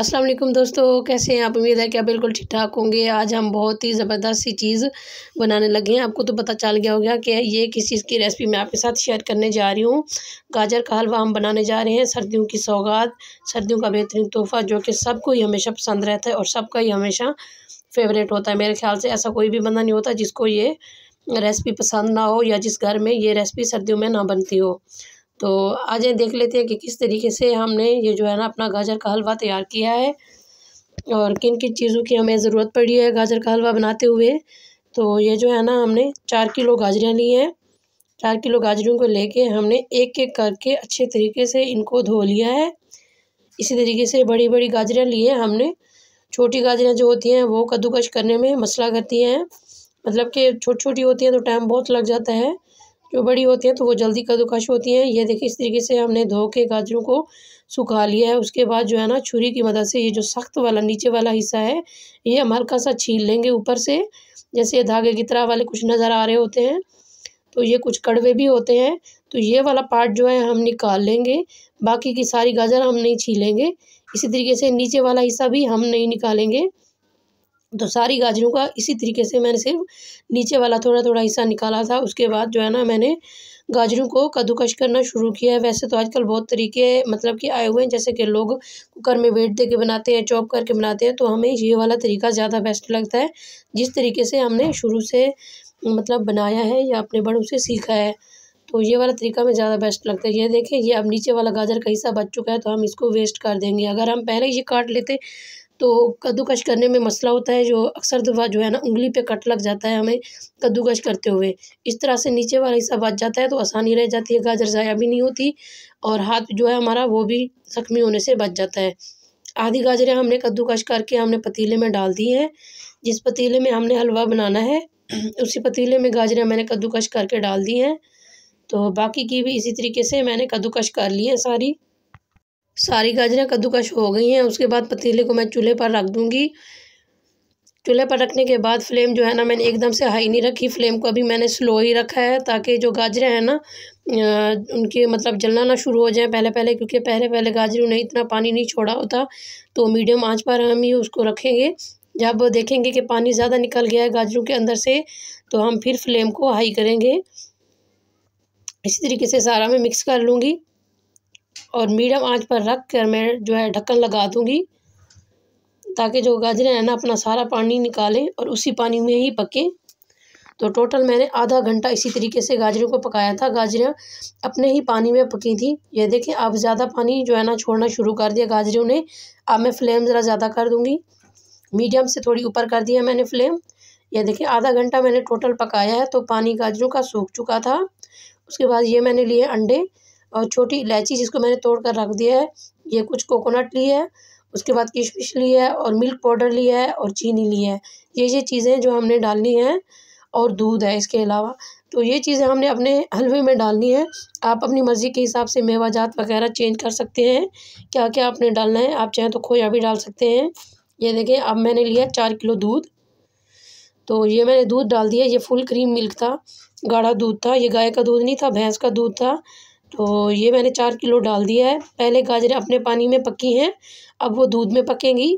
अस्सलाम वालेकुम दोस्तों कैसे हैं आप उम्मीद है कि आप बिल्कुल ठीक ठाक होंगे आज हम बहुत ही ज़बरदस्त सी चीज़ बनाने लगे हैं आपको तो पता चल गया होगा कि ये किस चीज़ की रेसिपी मैं आपके साथ शेयर करने जा रही हूँ गाजर का हलवा हम बनाने जा रहे हैं सर्दियों की सौगात सर्दियों का बेहतरीन तोहफ़ा जो कि सबको ही हमेशा पसंद रहता है और सबका ही हमेशा फेवरेट होता है मेरे ख्याल से ऐसा कोई भी बंदा नहीं होता जिसको ये रेसिपी पसंद ना हो या जिस घर में ये रेसिपी सर्दियों में ना बनती हो तो आज देख लेते हैं कि किस तरीके से हमने ये जो है ना अपना गाजर का हलवा तैयार किया है और किन किन चीज़ों की हमें ज़रूरत पड़ी है गाजर का हलवा बनाते हुए तो ये जो है ना हमने चार किलो गाजरें ली हैं चार किलो गाजरों को लेके हमने एक एक करके अच्छे तरीके से इनको धो लिया है इसी तरीके से बड़ी बड़ी गाजरें ली हैं हमने छोटी गाजरें जो होती हैं वो कद्दूकश करने में मसला करती हैं मतलब कि छोटी छोटी होती हैं तो टाइम बहुत लग जाता है जो बड़ी होती हैं तो वो जल्दी कद्दूकश होती हैं ये देखिए इस तरीके से हमने धो के गाजरों को सुखा लिया है उसके बाद जो है ना छुरी की मदद से ये जो सख्त वाला नीचे वाला हिस्सा है ये हम हल्का सा छील लेंगे ऊपर से जैसे ये धागे की तरह वाले कुछ नज़र आ रहे होते हैं तो ये कुछ कड़वे भी होते हैं तो ये वाला पार्ट जो है हम निकाल लेंगे बाकी की सारी गाजर हम नहीं छीलेंगे इसी तरीके से नीचे वाला हिस्सा भी हम नहीं निकालेंगे तो सारी गाजरों का इसी तरीके से मैंने सिर्फ नीचे वाला थोड़ा थोड़ा हिस्सा निकाला था उसके बाद जो है ना मैंने गाजरों को कद्दूकश करना शुरू किया है वैसे तो आजकल बहुत तरीके मतलब कि आए हुए हैं जैसे कि लोग कुकर में वेट दे के बनाते हैं चॉप करके बनाते हैं तो हमें ये वाला तरीका ज़्यादा बेस्ट लगता है जिस तरीके से हमने शुरू से मतलब बनाया है या अपने बड़ों से सीखा है तो ये वाला तरीका में ज़्यादा बेस्ट लगता है ये देखें ये अब नीचे वाला गाजर का हिस्सा बच चुका है तो हम इसको वेस्ट कर देंगे अगर हम पहले ये काट लेते तो कद्दूकश करने में मसला होता है जो अक्सर दफा जो है ना उंगली पे कट लग जाता है हमें कद्दूकश करते हुए इस तरह से नीचे वाला हिस्सा बच जाता है तो आसानी रह जाती है गाजर ज़ाया भी नहीं होती और हाथ जो है हमारा वो भी ज़ख्मी होने से बच जाता है आधी गाजरें हमने कद्दूकश करके हमने पतीले में डाल दी हैं जिस पतीले में हमने हलवा बनाना है उसी पतीले में गाजरें मैंने कद्दूकश करके डाल दी हैं तो बाकी की भी इसी तरीके से मैंने कद्दूकश कर ली है सारी सारी गाजरें कद्दूकश हो गई हैं उसके बाद पतीले को मैं चूल्हे पर रख दूँगी चूल्हे पर रखने के बाद फ्लेम जो है ना मैंने एकदम से हाई नहीं रखी फ्लेम को अभी मैंने स्लो ही रखा है ताकि जो गाजरें हैं ना उनके मतलब जलना ना शुरू हो जाए पहले पहले क्योंकि पहले पहले गाजरों ने इतना पानी नहीं छोड़ा होता तो मीडियम आंच पर हम ही उसको रखेंगे जब देखेंगे कि पानी ज़्यादा निकल गया है गाजरों के अंदर से तो हम फिर फ्लेम को हाई करेंगे इसी तरीके से सारा मैं मिक्स कर लूँगी और मीडियम आंच पर रख कर मैं जो है ढक्कन लगा दूँगी ताकि जो गाजरें हैं ना अपना सारा पानी निकालें और उसी पानी में ही पकें तो टोटल मैंने आधा घंटा इसी तरीके से गाजरों को पकाया था गाजरें अपने ही पानी में पकी थी ये देखें अब ज़्यादा पानी जो है ना छोड़ना शुरू कर दिया गाजरों ने अब मैं फ्लेम ज़रा ज़्यादा कर दूँगी मीडियम से थोड़ी ऊपर कर दिया मैंने फ्लेम ये देखें आधा घंटा मैंने टोटल पकाया है तो पानी गाजरों का सूख चुका था उसके बाद ये मैंने लिए अंडे और छोटी इलायची जिसको मैंने तोड़ कर रख दिया है ये कुछ कोकोनट ली है उसके बाद किशमिश ली है और मिल्क पाउडर लिया है और चीनी ली है ये ये चीज़ें जो हमने डालनी है और दूध है इसके अलावा तो ये चीज़ें हमने अपने हलवे में डालनी है आप अपनी मर्ज़ी के हिसाब से मेवाजात वगैरह चेंज कर सकते हैं क्या क्या आपने डालना है आप चाहें तो खोया भी डाल सकते हैं ये देखें अब मैंने लिया चार किलो दूध तो ये मैंने दूध डाल दिया ये फुल क्रीम मिल्क था गाढ़ा दूध था ये गाय का दूध नहीं था भैंस का दूध था तो ये मैंने चार किलो डाल दिया है पहले गाजरें अपने पानी में पकी हैं अब वो दूध में पकेंगी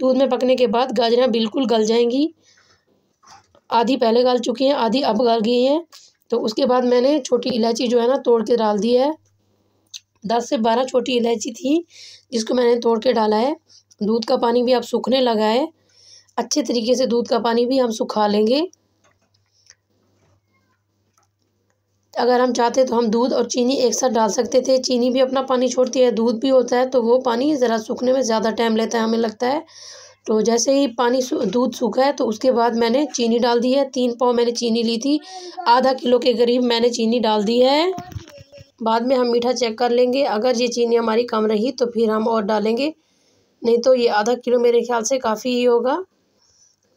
दूध में पकने के बाद गाजरें बिल्कुल गल जाएंगी आधी पहले गल चुकी हैं आधी अब गल गई हैं तो उसके बाद मैंने छोटी इलायची जो है ना तोड़ के डाल दी है दस से बारह छोटी इलायची थी जिसको मैंने तोड़ के डाला है दूध का पानी भी अब सूखने लगा है अच्छे तरीके से दूध का पानी भी हम सुखा लेंगे अगर हम चाहते तो हम दूध और चीनी एक साथ डाल सकते थे चीनी भी अपना पानी छोड़ती है दूध भी होता है तो वो पानी ज़रा सूखने में ज़्यादा टाइम लेता है हमें लगता है तो जैसे ही पानी दूध सूखा है तो उसके बाद मैंने चीनी डाल दी है तीन पाव मैंने चीनी ली थी आधा किलो के करीब मैंने चीनी डाल दी है बाद में हम मीठा चेक कर लेंगे अगर ये चीनी हमारी कम रही तो फिर हम और डालेंगे नहीं तो ये आधा किलो मेरे ख्याल से काफ़ी ही होगा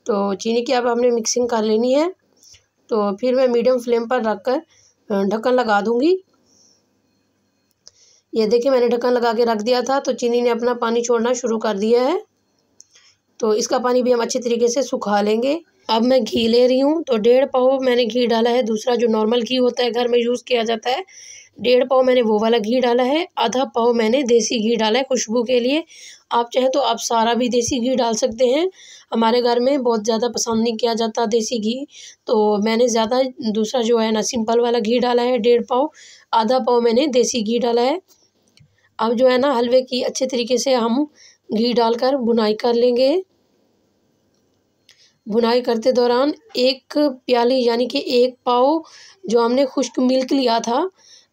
तो चीनी की अब हमने मिक्सिंग कर लेनी है तो फिर मैं मीडियम फ्लेम पर रख कर ढक्कन लगा दूंगी ये देखिए मैंने ढक्कन लगा के रख दिया था तो चीनी ने अपना पानी छोड़ना शुरू कर दिया है तो इसका पानी भी हम अच्छे तरीके से सुखा लेंगे अब मैं घी ले रही हूँ तो डेढ़ पाव मैंने घी डाला है दूसरा जो नॉर्मल घी होता है घर में यूज़ किया जाता है डेढ़ पाव मैंने वो वाला घी डाला है आधा पाव मैंने देसी घी डाला है खुशबू के लिए आप चाहें तो आप सारा भी देसी घी डाल सकते हैं हमारे घर में बहुत ज़्यादा पसंद नहीं किया जाता देसी घी तो मैंने ज़्यादा दूसरा जो है ना सिंपल वाला घी डाला है डेढ़ पाव आधा पाव मैंने देसी घी डाला है अब जो है ना हलवे की अच्छे तरीके से हम घी डालकर बुनाई कर लेंगे बुनाई करते दौरान एक प्याली यानी कि एक पाव जो हमने खुश्क मिल्क लिया था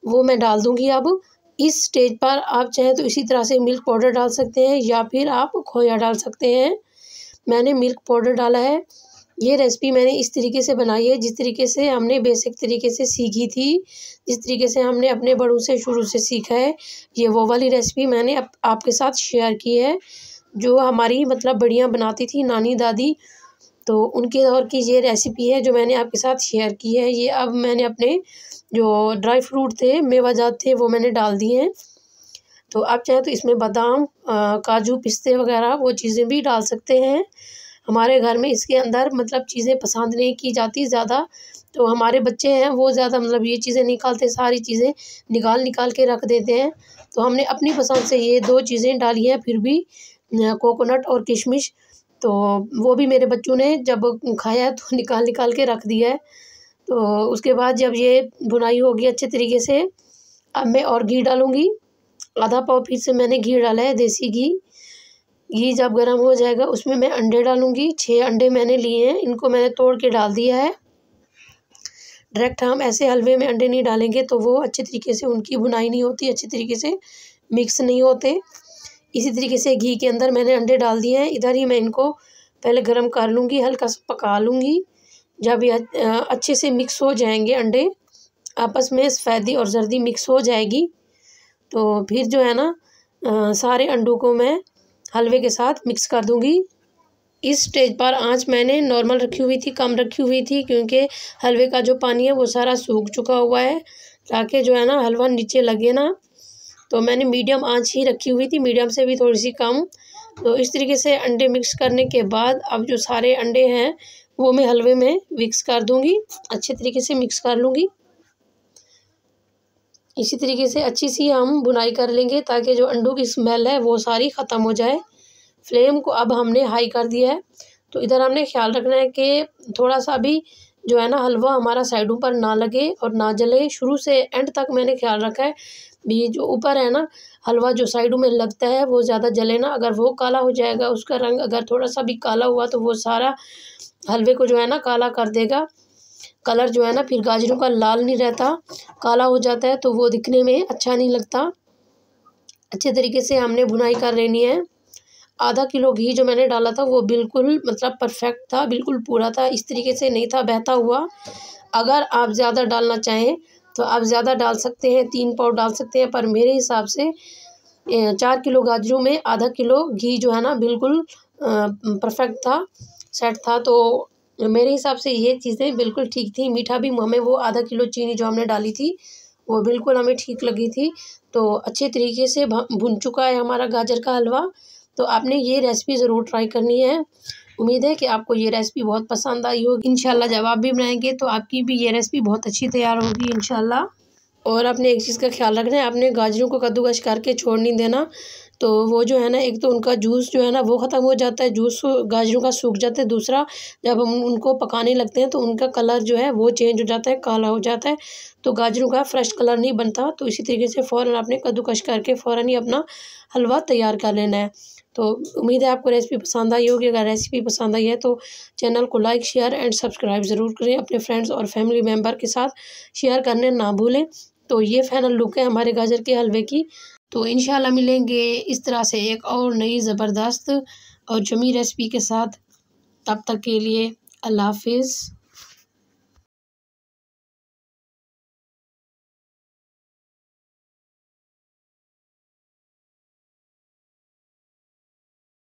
वो मैं डाल दूँगी अब इस स्टेज पर आप चाहें तो इसी तरह से मिल्क पाउडर डाल सकते हैं या फिर आप खोया डाल सकते हैं मैंने मिल्क पाउडर डाला है ये रेसिपी मैंने इस तरीके से बनाई है जिस तरीके से हमने बेसिक तरीके से सीखी थी जिस तरीके से हमने अपने बड़ों से शुरू से सीखा है ये वो वाली रेसिपी मैंने आप, आपके साथ शेयर की है जो हमारी मतलब बढ़िया बनाती थी नानी दादी तो उनके दौर की ये रेसिपी है जो मैंने आपके साथ शेयर की है ये अब मैंने अपने जो ड्राई फ्रूट थे मेवाजात थे वो मैंने डाल दिए हैं तो आप चाहें तो इसमें बादाम काजू पिस्ते वगैरह वो चीज़ें भी डाल सकते हैं हमारे घर में इसके अंदर मतलब चीज़ें पसंद नहीं की जाती ज़्यादा तो हमारे बच्चे हैं वो ज़्यादा मतलब ये चीज़ें निकालते सारी चीज़ें निकाल निकाल के रख देते हैं तो हमने अपनी पसंद से ये दो चीज़ें डाली हैं फिर भी कोकोनट और किशमिश तो वो भी मेरे बच्चों ने जब खाया तो निकाल निकाल के रख दिया है तो उसके बाद जब ये बुनाई होगी अच्छे तरीके से अब मैं और घी डालूँगी आधा पाव पीस से मैंने घी डाला है देसी घी घी जब गर्म हो जाएगा उसमें मैं अंडे डालूँगी छः अंडे मैंने लिए हैं इनको मैंने तोड़ के डाल दिया है डायरेक्ट हम ऐसे हलवे में अंडे नहीं डालेंगे तो वो अच्छे तरीके से उनकी बुनाई नहीं होती अच्छे तरीके से मिक्स नहीं होते इसी तरीके से घी के अंदर मैंने अंडे डाल दिए हैं इधर ही मैं इनको पहले गर्म कर लूँगी हल्का सा पका लूँगी जब ये अच्छे से मिक्स हो जाएंगे अंडे आपस में सफ़ेदी और जर्दी मिक्स हो जाएगी तो फिर जो है ना सारे अंडों को मैं हलवे के साथ मिक्स कर दूँगी इस स्टेज पर आंच मैंने नॉर्मल रखी हुई थी कम रखी हुई थी क्योंकि हलवे का जो पानी है वो सारा सूख चुका हुआ है ताकि जो है ना हलवा नीचे लगे ना तो मैंने मीडियम आंच ही रखी हुई थी मीडियम से भी थोड़ी सी कम तो इस तरीके से अंडे मिक्स करने के बाद अब जो सारे अंडे हैं वो मैं हलवे में मिक्स कर दूँगी अच्छे तरीके से मिक्स कर लूँगी इसी तरीके से अच्छी सी हम बुनाई कर लेंगे ताकि जो अंडों की स्मेल है वो सारी ख़त्म हो जाए फ्लेम को अब हमने हाई कर दिया है तो इधर हमने ख्याल रखना है कि थोड़ा सा भी जो है ना हलवा हमारा साइडों पर ना लगे और ना जले शुरू से एंड तक मैंने ख्याल रखा है भी जो ऊपर है ना हलवा जो साइडों में लगता है वो ज़्यादा जले ना अगर वो काला हो जाएगा उसका रंग अगर थोड़ा सा भी काला हुआ तो वो सारा हलवे को जो है ना काला कर देगा कलर जो है ना फिर गाजरों का लाल नहीं रहता काला हो जाता है तो वो दिखने में अच्छा नहीं लगता अच्छे तरीके से हमने बुनाई कर लेनी है आधा किलो घी जो मैंने डाला था वो बिल्कुल मतलब परफेक्ट था बिल्कुल पूरा था इस तरीके से नहीं था बहता हुआ अगर आप ज़्यादा डालना चाहें तो आप ज़्यादा डाल सकते हैं तीन पाव डाल सकते हैं पर मेरे हिसाब से चार किलो गाजरों में आधा किलो घी जो है ना बिल्कुल परफेक्ट था सेट था तो मेरे हिसाब से ये चीज़ें बिल्कुल ठीक थी मीठा भी हमें वो आधा किलो चीनी जो हमने डाली थी वो बिल्कुल हमें ठीक लगी थी तो अच्छे तरीके से भुन चुका है हमारा गाजर का हलवा तो आपने ये रेसिपी ज़रूर ट्राई करनी है उम्मीद है कि आपको ये रेसिपी बहुत पसंद आई होगी इनशाला जब आप भी बनाएंगे तो आपकी भी ये रेसिपी बहुत अच्छी तैयार होगी इनशाला और आपने एक चीज़ का ख्याल रखना है आपने गाजरों को कद्दूकश करके छोड़ नहीं देना तो वो जो है ना एक तो उनका जूस जो है ना वो ख़त्म हो जाता है जूस गाजरों का सूख जाता है दूसरा जब हम उनको पकाने लगते हैं तो उनका कलर जो है वो चेंज हो जाता है काला हो जाता है तो गाजरों का फ्रेश कलर नहीं बनता तो इसी तरीके से फ़ौर आपने कद्दूकश करके फ़ौर ही अपना हलवा तैयार कर लेना है तो उम्मीद है आपको रेसिपी पसंद आई होगी अगर रेसिपी पसंद आई है तो चैनल को लाइक शेयर एंड सब्सक्राइब ज़रूर करें अपने फ्रेंड्स और फैमिली मेम्बर के साथ शेयर करने ना भूलें तो ये फाइनल लुक है हमारे गाजर के हलवे की तो इन मिलेंगे इस तरह से एक और नई ज़बरदस्त और जमी रेसिपी के साथ तब तक के लिए अल्लाह हाफिज़